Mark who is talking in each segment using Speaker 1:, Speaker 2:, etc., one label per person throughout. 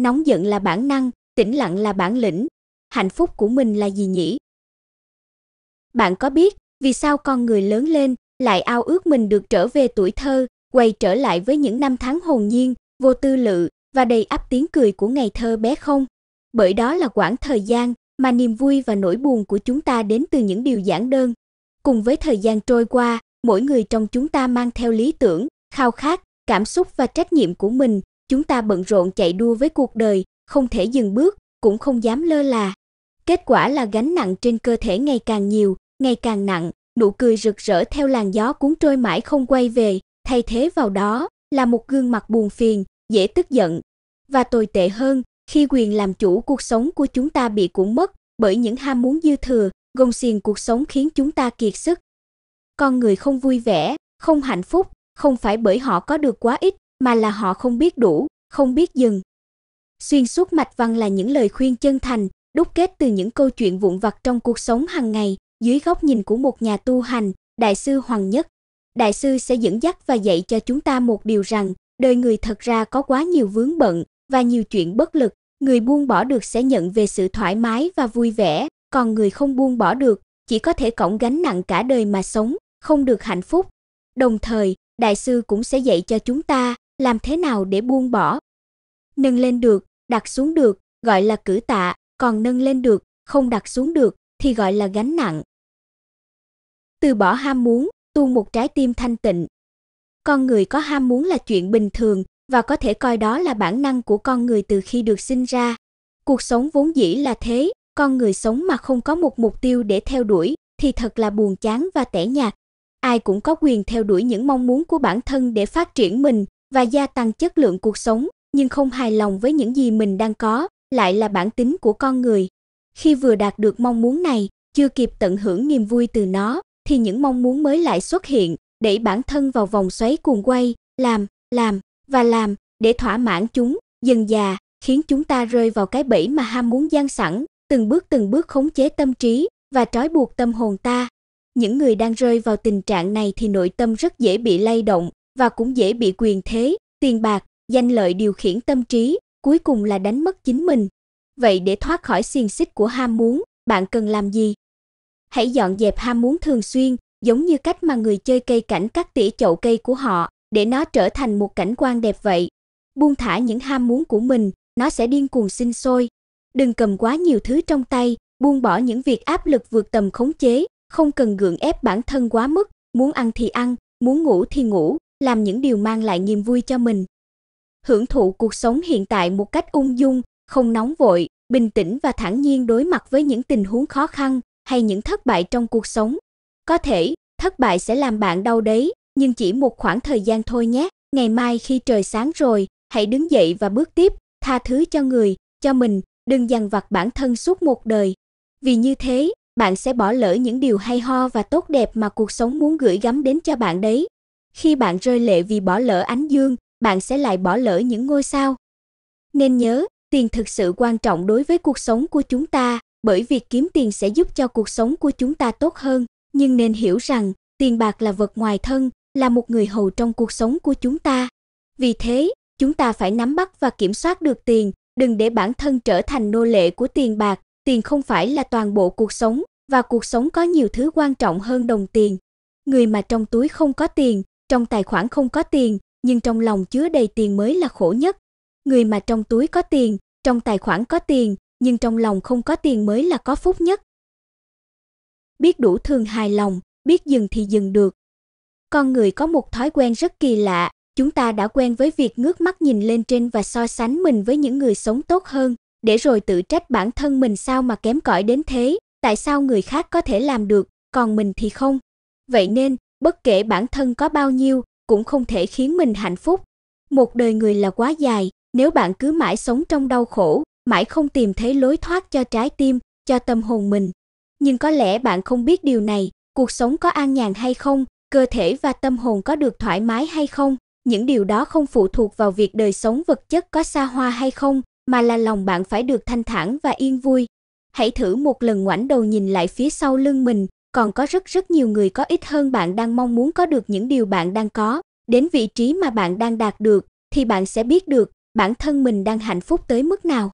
Speaker 1: Nóng giận là bản năng, tĩnh lặng là bản lĩnh. Hạnh phúc của mình là gì nhỉ? Bạn có biết vì sao con người lớn lên lại ao ước mình được trở về tuổi thơ, quay trở lại với những năm tháng hồn nhiên, vô tư lự và đầy ắp tiếng cười của ngày thơ bé không? Bởi đó là quãng thời gian mà niềm vui và nỗi buồn của chúng ta đến từ những điều giản đơn. Cùng với thời gian trôi qua, mỗi người trong chúng ta mang theo lý tưởng, khao khát, cảm xúc và trách nhiệm của mình chúng ta bận rộn chạy đua với cuộc đời, không thể dừng bước, cũng không dám lơ là. Kết quả là gánh nặng trên cơ thể ngày càng nhiều, ngày càng nặng, nụ cười rực rỡ theo làn gió cuốn trôi mãi không quay về, thay thế vào đó là một gương mặt buồn phiền, dễ tức giận. Và tồi tệ hơn, khi quyền làm chủ cuộc sống của chúng ta bị cuốn mất bởi những ham muốn dư thừa, gồng xiềng cuộc sống khiến chúng ta kiệt sức. Con người không vui vẻ, không hạnh phúc, không phải bởi họ có được quá ít, mà là họ không biết đủ, không biết dừng. Xuyên suốt mạch văn là những lời khuyên chân thành, đúc kết từ những câu chuyện vụn vặt trong cuộc sống hàng ngày, dưới góc nhìn của một nhà tu hành, đại sư Hoàng Nhất. Đại sư sẽ dẫn dắt và dạy cho chúng ta một điều rằng, đời người thật ra có quá nhiều vướng bận và nhiều chuyện bất lực, người buông bỏ được sẽ nhận về sự thoải mái và vui vẻ, còn người không buông bỏ được chỉ có thể cõng gánh nặng cả đời mà sống, không được hạnh phúc. Đồng thời, đại sư cũng sẽ dạy cho chúng ta làm thế nào để buông bỏ. Nâng lên được, đặt xuống được, gọi là cử tạ, còn nâng lên được, không đặt xuống được thì gọi là gánh nặng. Từ bỏ ham muốn, tu một trái tim thanh tịnh. Con người có ham muốn là chuyện bình thường và có thể coi đó là bản năng của con người từ khi được sinh ra. Cuộc sống vốn dĩ là thế, con người sống mà không có một mục tiêu để theo đuổi thì thật là buồn chán và tẻ nhạt. Ai cũng có quyền theo đuổi những mong muốn của bản thân để phát triển mình, và gia tăng chất lượng cuộc sống, nhưng không hài lòng với những gì mình đang có, lại là bản tính của con người. Khi vừa đạt được mong muốn này, chưa kịp tận hưởng niềm vui từ nó thì những mong muốn mới lại xuất hiện, đẩy bản thân vào vòng xoáy cuồng quay, làm, làm và làm để thỏa mãn chúng, dần dà khiến chúng ta rơi vào cái bẫy mà ham muốn gian sẵn, từng bước từng bước khống chế tâm trí và trói buộc tâm hồn ta. Những người đang rơi vào tình trạng này thì nội tâm rất dễ bị lay động, và cũng dễ bị quyền thế, tiền bạc, danh lợi điều khiển tâm trí, cuối cùng là đánh mất chính mình. Vậy để thoát khỏi xiềng xích của ham muốn, bạn cần làm gì? Hãy dọn dẹp ham muốn thường xuyên, giống như cách mà người chơi cây cảnh cắt tỉa chậu cây của họ, để nó trở thành một cảnh quan đẹp vậy. Buông thả những ham muốn của mình, nó sẽ điên cuồng sinh sôi. Đừng cầm quá nhiều thứ trong tay, buông bỏ những việc áp lực vượt tầm khống chế, không cần gượng ép bản thân quá mức, muốn ăn thì ăn, muốn ngủ thì ngủ, làm những điều mang lại niềm vui cho mình. Hưởng thụ cuộc sống hiện tại một cách ung dung, không nóng vội, bình tĩnh và thản nhiên đối mặt với những tình huống khó khăn hay những thất bại trong cuộc sống. Có thể, thất bại sẽ làm bạn đau đấy, nhưng chỉ một khoảng thời gian thôi nhé. Ngày mai khi trời sáng rồi, hãy đứng dậy và bước tiếp, tha thứ cho người, cho mình, đừng dằn vặt bản thân suốt một đời. Vì như thế, bạn sẽ bỏ lỡ những điều hay ho và tốt đẹp mà cuộc sống muốn gửi gắm đến cho bạn đấy. Khi bạn rơi lệ vì bỏ lỡ ánh dương, bạn sẽ lại bỏ lỡ những ngôi sao. Nên nhớ, tiền thực sự quan trọng đối với cuộc sống của chúng ta, bởi việc kiếm tiền sẽ giúp cho cuộc sống của chúng ta tốt hơn, nhưng nên hiểu rằng, tiền bạc là vật ngoài thân, là một người hầu trong cuộc sống của chúng ta. Vì thế, chúng ta phải nắm bắt và kiểm soát được tiền, đừng để bản thân trở thành nô lệ của tiền bạc, tiền không phải là toàn bộ cuộc sống và cuộc sống có nhiều thứ quan trọng hơn đồng tiền. Người mà trong túi không có tiền trong tài khoản không có tiền, nhưng trong lòng chứa đầy tiền mới là khổ nhất. Người mà trong túi có tiền, trong tài khoản có tiền, nhưng trong lòng không có tiền mới là có phúc nhất. Biết đủ thường hài lòng, biết dừng thì dừng được. Con người có một thói quen rất kỳ lạ, chúng ta đã quen với việc ngước mắt nhìn lên trên và so sánh mình với những người sống tốt hơn, để rồi tự trách bản thân mình sao mà kém cỏi đến thế, tại sao người khác có thể làm được, còn mình thì không. Vậy nên, bất kể bản thân có bao nhiêu cũng không thể khiến mình hạnh phúc. Một đời người là quá dài, nếu bạn cứ mãi sống trong đau khổ, mãi không tìm thấy lối thoát cho trái tim, cho tâm hồn mình. Nhưng có lẽ bạn không biết điều này, cuộc sống có an nhàn hay không, cơ thể và tâm hồn có được thoải mái hay không, những điều đó không phụ thuộc vào việc đời sống vật chất có xa hoa hay không, mà là lòng bạn phải được thanh thản và yên vui. Hãy thử một lần ngoảnh đầu nhìn lại phía sau lưng mình, còn có rất rất nhiều người có ít hơn bạn đang mong muốn có được những điều bạn đang có, đến vị trí mà bạn đang đạt được thì bạn sẽ biết được bản thân mình đang hạnh phúc tới mức nào.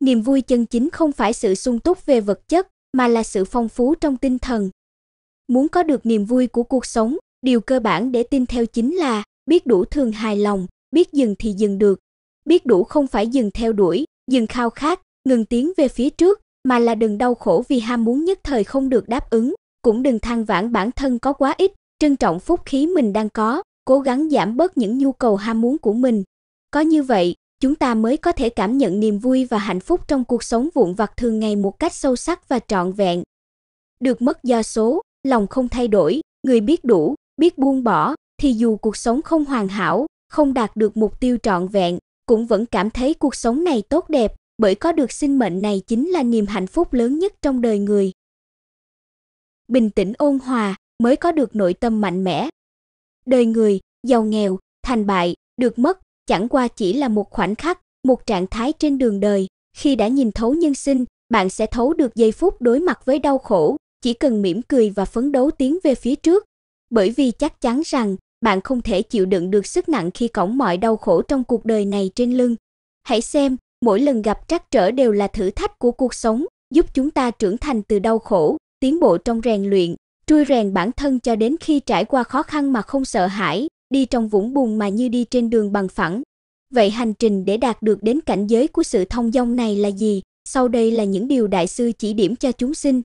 Speaker 1: Niềm vui chân chính không phải sự sung túc về vật chất mà là sự phong phú trong tinh thần. Muốn có được niềm vui của cuộc sống, điều cơ bản để tin theo chính là biết đủ thường hài lòng, biết dừng thì dừng được. Biết đủ không phải dừng theo đuổi, dừng khao khát, ngừng tiến về phía trước mà là đừng đau khổ vì ham muốn nhất thời không được đáp ứng, cũng đừng than vãn bản thân có quá ít, trân trọng phúc khí mình đang có, cố gắng giảm bớt những nhu cầu ham muốn của mình. Có như vậy, chúng ta mới có thể cảm nhận niềm vui và hạnh phúc trong cuộc sống vụn vặt thường ngày một cách sâu sắc và trọn vẹn. Được mất do số, lòng không thay đổi, người biết đủ, biết buông bỏ thì dù cuộc sống không hoàn hảo, không đạt được mục tiêu trọn vẹn, cũng vẫn cảm thấy cuộc sống này tốt đẹp bởi có được sinh mệnh này chính là niềm hạnh phúc lớn nhất trong đời người. Bình tĩnh ôn hòa mới có được nội tâm mạnh mẽ. Đời người, giàu nghèo, thành bại, được mất, chẳng qua chỉ là một khoảnh khắc, một trạng thái trên đường đời, khi đã nhìn thấu nhân sinh, bạn sẽ thấu được giây phút đối mặt với đau khổ, chỉ cần mỉm cười và phấn đấu tiến về phía trước, bởi vì chắc chắn rằng bạn không thể chịu đựng được sức nặng khi cõng mọi đau khổ trong cuộc đời này trên lưng. Hãy xem, mỗi lần gặp trắc trở đều là thử thách của cuộc sống, giúp chúng ta trưởng thành từ đau khổ, tiến bộ trong rèn luyện, trui rèn bản thân cho đến khi trải qua khó khăn mà không sợ hãi, đi trong vũng bùn mà như đi trên đường bằng phẳng. Vậy hành trình để đạt được đến cảnh giới của sự thông dong này là gì? Sau đây là những điều đại sư chỉ điểm cho chúng sinh.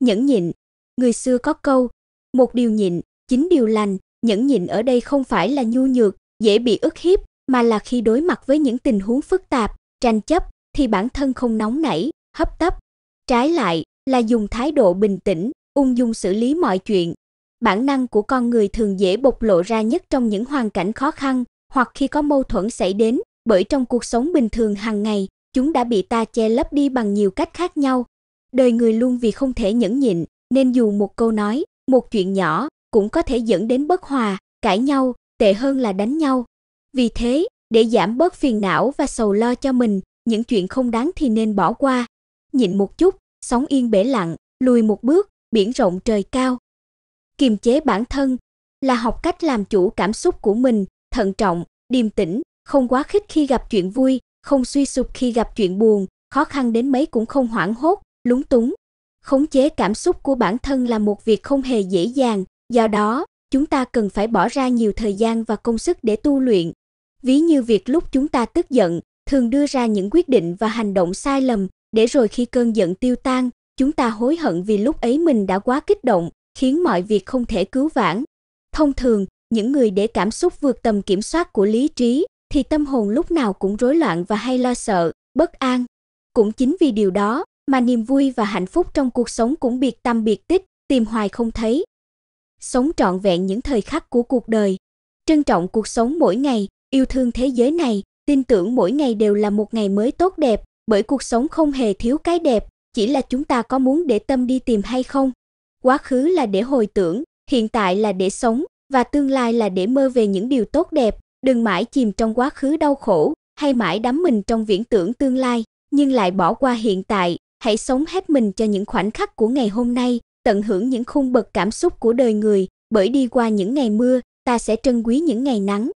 Speaker 1: Nhẫn nhịn. Người xưa có câu, một điều nhịn, chính điều lành, nhẫn nhịn ở đây không phải là nhu nhược, dễ bị ức hiếp, mà là khi đối mặt với những tình huống phức tạp, tranh chấp thì bản thân không nóng nảy, hấp tấp, trái lại là dùng thái độ bình tĩnh, ung dung xử lý mọi chuyện. Bản năng của con người thường dễ bộc lộ ra nhất trong những hoàn cảnh khó khăn hoặc khi có mâu thuẫn xảy đến, bởi trong cuộc sống bình thường hàng ngày, chúng đã bị ta che lấp đi bằng nhiều cách khác nhau. Đời người luôn vì không thể nhẫn nhịn, nên dù một câu nói, một chuyện nhỏ cũng có thể dẫn đến bất hòa, cãi nhau, tệ hơn là đánh nhau. Vì thế, để giảm bớt phiền não và sầu lo cho mình, những chuyện không đáng thì nên bỏ qua. Nhịn một chút, sóng yên bể lặng, lùi một bước, biển rộng trời cao. Kiềm chế bản thân là học cách làm chủ cảm xúc của mình, thận trọng, điềm tĩnh, không quá khích khi gặp chuyện vui, không suy sụp khi gặp chuyện buồn, khó khăn đến mấy cũng không hoảng hốt, lúng túng. Khống chế cảm xúc của bản thân là một việc không hề dễ dàng, do đó, chúng ta cần phải bỏ ra nhiều thời gian và công sức để tu luyện, ví như việc lúc chúng ta tức giận thường đưa ra những quyết định và hành động sai lầm để rồi khi cơn giận tiêu tan chúng ta hối hận vì lúc ấy mình đã quá kích động khiến mọi việc không thể cứu vãn thông thường những người để cảm xúc vượt tầm kiểm soát của lý trí thì tâm hồn lúc nào cũng rối loạn và hay lo sợ bất an cũng chính vì điều đó mà niềm vui và hạnh phúc trong cuộc sống cũng biệt tâm biệt tích tìm hoài không thấy sống trọn vẹn những thời khắc của cuộc đời trân trọng cuộc sống mỗi ngày yêu thương thế giới này, tin tưởng mỗi ngày đều là một ngày mới tốt đẹp, bởi cuộc sống không hề thiếu cái đẹp, chỉ là chúng ta có muốn để tâm đi tìm hay không. Quá khứ là để hồi tưởng, hiện tại là để sống và tương lai là để mơ về những điều tốt đẹp, đừng mãi chìm trong quá khứ đau khổ hay mãi đắm mình trong viễn tưởng tương lai, nhưng lại bỏ qua hiện tại, hãy sống hết mình cho những khoảnh khắc của ngày hôm nay, tận hưởng những khung bậc cảm xúc của đời người, bởi đi qua những ngày mưa, ta sẽ trân quý những ngày nắng,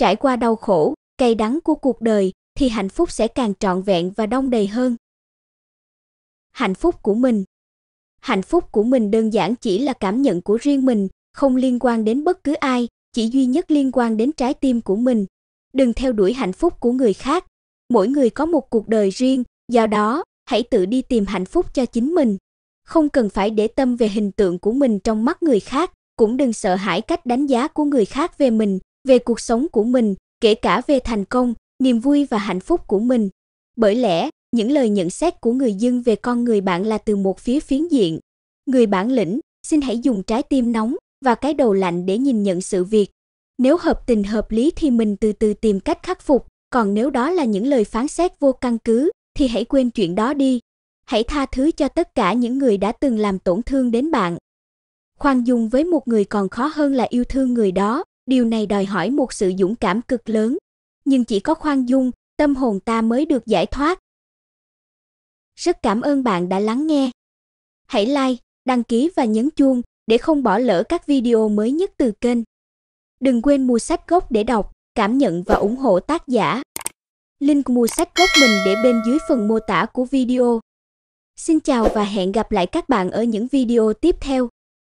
Speaker 1: Trải qua đau khổ, cay đắng của cuộc đời thì hạnh phúc sẽ càng trọn vẹn và đông đầy hơn. Hạnh phúc của mình. Hạnh phúc của mình đơn giản chỉ là cảm nhận của riêng mình, không liên quan đến bất cứ ai, chỉ duy nhất liên quan đến trái tim của mình. Đừng theo đuổi hạnh phúc của người khác. Mỗi người có một cuộc đời riêng, do đó, hãy tự đi tìm hạnh phúc cho chính mình. Không cần phải để tâm về hình tượng của mình trong mắt người khác, cũng đừng sợ hãi cách đánh giá của người khác về mình, về cuộc sống của mình, kể cả về thành công, niềm vui và hạnh phúc của mình. Bởi lẽ, những lời nhận xét của người dân về con người bạn là từ một phía phiến diện. Người bản lĩnh, xin hãy dùng trái tim nóng và cái đầu lạnh để nhìn nhận sự việc. Nếu hợp tình hợp lý thì mình từ từ tìm cách khắc phục, còn nếu đó là những lời phán xét vô căn cứ thì hãy quên chuyện đó đi. Hãy tha thứ cho tất cả những người đã từng làm tổn thương đến bạn. Khoan dung với một người còn khó hơn là yêu thương người đó. Điều này đòi hỏi một sự dũng cảm cực lớn, nhưng chỉ có khoan dung, tâm hồn ta mới được giải thoát. Rất cảm ơn bạn đã lắng nghe. Hãy like, đăng ký và nhấn chuông để không bỏ lỡ các video mới nhất từ kênh. Đừng quên mua sách gốc để đọc, cảm nhận và ủng hộ tác giả. Link mua sách gốc mình để bên dưới phần mô tả của video. Xin chào và hẹn gặp lại các bạn ở những video tiếp theo.